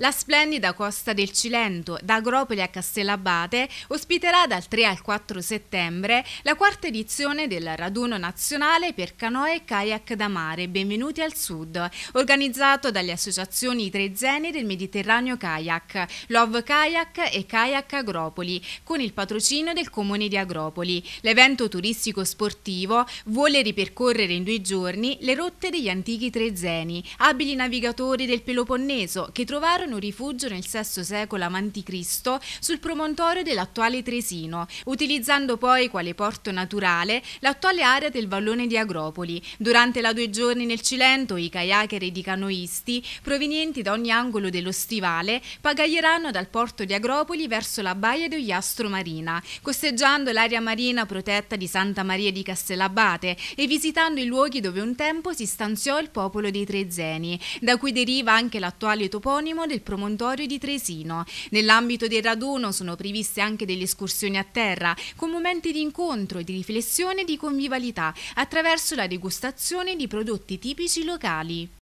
La splendida costa del Cilento, da Agropoli a Castellabate, ospiterà dal 3 al 4 settembre la quarta edizione del Raduno Nazionale per Canoe e Kayak da Mare Benvenuti al Sud, organizzato dalle associazioni Trezzeni del Mediterraneo Kayak, Love Kayak e Kayak Agropoli, con il patrocinio del Comune di Agropoli. L'evento turistico-sportivo vuole ripercorrere in due giorni le rotte degli antichi Trezzeni, abili navigatori del Peloponneso che trovarono trovarono rifugio nel VI secolo a.C. sul promontorio dell'attuale Tresino, utilizzando poi quale porto naturale l'attuale area del vallone di Agropoli. Durante la due giorni nel Cilento i kayaker ed i canoisti, provenienti da ogni angolo dello stivale, pagaglieranno dal porto di Agropoli verso la baia di Ogliastro Marina, costeggiando l'area marina protetta di Santa Maria di Castellabate e visitando i luoghi dove un tempo si stanziò il popolo dei Trezeni, da cui deriva anche l'attuale toponimo del del promontorio di Tresino. Nell'ambito del raduno sono previste anche delle escursioni a terra, con momenti di incontro, di riflessione e di convivialità, attraverso la degustazione di prodotti tipici locali.